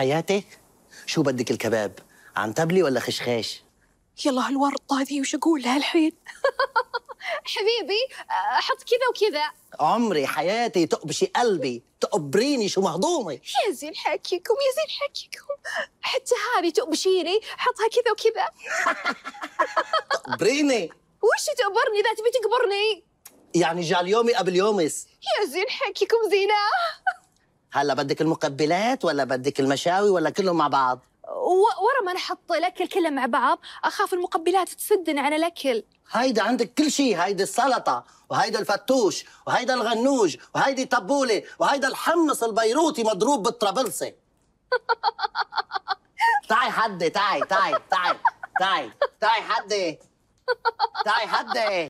حياتك شو بدك الكباب تبلي ولا خشخاش يلا هالورطة هذه وش لها الحين حبيبي أحط كذا وكذا عمري حياتي تقبشي قلبي تقبريني شو مهضومة يا زين حكيكم يا زين حكيكم حتى هذه تقبشيني حطها كذا وكذا تقبريني وش تقبرني إذا تبي تقبرني يعني جعل يومي قبل يومس يا زين حكيكم زينة هلا بدك المقبلات ولا بدك المشاوي ولا كلهم مع بعض ورا ما نحط الاكل كله مع بعض اخاف المقبلات تسدن على الاكل هيدا عندك كل شيء هيدي السلطه وهيدا الفتوش وهيدا الغنوج وهيدي طبوله وهيدا الحمص البيروتي مضروب بالطرابلسي تعي حدي تعي تعي تعي تعي تعي حدي تعي حدي